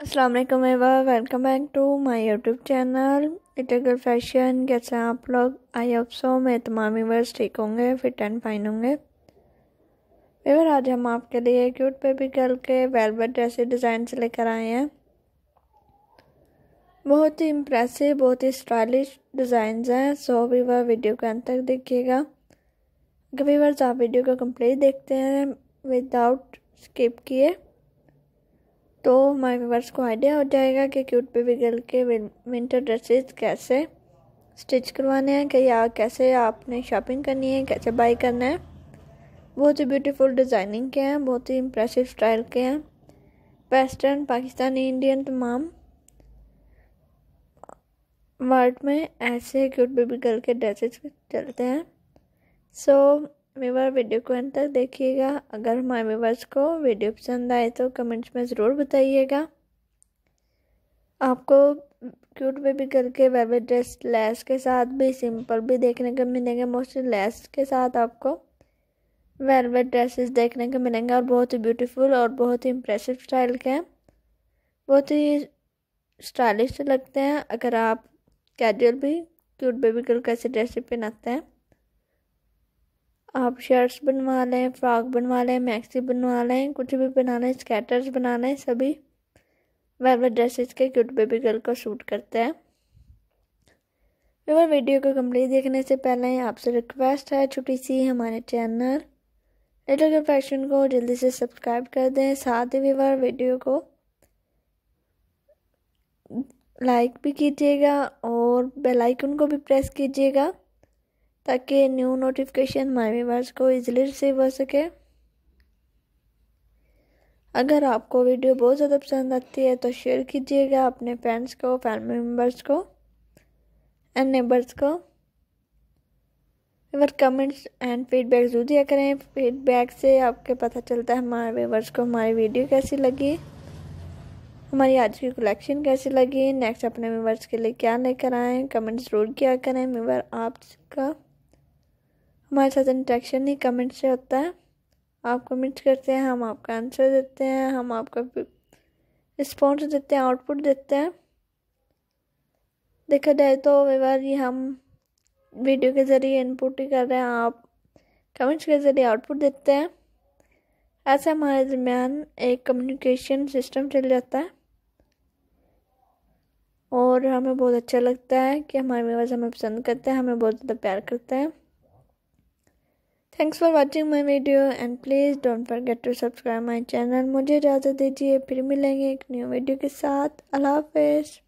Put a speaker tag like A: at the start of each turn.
A: अस्सलाम वालेकुम एवा welcome back to my YouTube channel इटर फैशन कैसे हैं आप लोग आई होप सो मैं तमाम व्यूवर्स ठीक होंगे फिट एंड फाइन होंगे एवर आज हम आपके लिए क्यूट बेबी गर्ल के वेलवेट जैसे डिज़ाइन से लेकर आए हैं बहुत ही इम्प्रेसिव बहुत ही स्टाइलिश डिज़ाइन हैं सो वीवर वीडियो के अंत तक देखिएगा कभी वर्ष आप वीडियो को कम्प्लीट देखते हैं विदाउट स्किप किए तो हमारे व्यूवर्स को आइडिया हो जाएगा कि क्यूट बेबी गर्ल के विंटर ड्रेसेस कैसे स्टिच करवाने हैं कि या कैसे आपने शॉपिंग करनी है कैसे बाई करना है बहुत ही ब्यूटीफुल डिज़ाइनिंग के हैं बहुत ही इम्प्रेसिव स्टाइल के हैं वेस्टर्न पाकिस्तानी इंडियन तमाम वर्ल्ड में ऐसे क्यूट बेबी गर्ल के ड्रेसेस चलते हैं सो so, मेवर वीडियो को अंत तक देखिएगा अगर हमारे मेवर्स को वीडियो पसंद आए तो कमेंट्स में ज़रूर बताइएगा आपको क्यूट बेबी करके वेलवेट ड्रेस लेस के साथ भी सिंपल भी देखने को मिलेंगे मोस्टली लेस के साथ आपको वेलवेट ड्रेसेस देखने को मिलेंगे और बहुत ही ब्यूटीफुल और बहुत ही इम्प्रेसिव स्टाइल के हैं बहुत ही स्टाइलिश लगते हैं अगर आप कैजुअल भी क्यूट बेबी गर्ल कैसे ड्रेसेस पहनाते हैं आप शर्ट्स बनवा लें फ्रॉक बनवा लें मैक्सी बनवा लें कुछ भी बना लें स्केटर्स बना लें सभी वेलवेट ड्रेसेस के क्यूट बेबी गर्ल को सूट करते हैं एवं वीडियो को कंप्लीट देखने से पहले आपसे रिक्वेस्ट है छोटी सी हमारे चैनल लिटिल गर्ल फैशन को जल्दी से सब्सक्राइब कर दें साथ ही व्यवर वीडियो को लाइक भी कीजिएगा और बेल आइकन को भी प्रेस कीजिएगा ताकि न्यू नोटिफिकेशन हमारे व्यूवर्स को ईजिली रिसीव हो सके अगर आपको वीडियो बहुत ज़्यादा पसंद आती है तो शेयर कीजिएगा अपने फ्रेंड्स को फैमिली मेम्बर्स को एंड नेबर्स को व्यूवर कमेंट्स एंड फीडबैक जरूर दिया करें फीडबैक से आपके पता चलता है हमारे व्यूवर्स को हमारी वीडियो कैसी लगी हमारी आज की कलेक्शन कैसी लगी नेक्स्ट अपने व्यूवर्स के लिए क्या लेकर आएँ कमेंट्स ज़रूर किया करें मेवर आपका हमारे साथ इंटरेक्शन ही कमेंट से होता है आप कमेंट करते हैं हम आपका आंसर देते हैं हम आपका रिस्पॉन्स देते हैं आउटपुट देते हैं देखा जाए तो व्यवहार ही हम वीडियो के ज़रिए इनपुट ही कर रहे हैं आप कमेंट्स के ज़रिए आउटपुट देते हैं ऐसे हमारे दरमियान एक कम्युनिकेशन सिस्टम चल जाता है और हमें बहुत अच्छा लगता है कि हमारे व्यवर्स हमें पसंद करते हैं हमें बहुत ज़्यादा प्यार करते हैं thanks for watching my video and please don't forget to subscribe my channel मुझे इजाज़त दीजिए फिर मिलेंगे एक न्यू वीडियो के साथ अल्लाह हाफिज़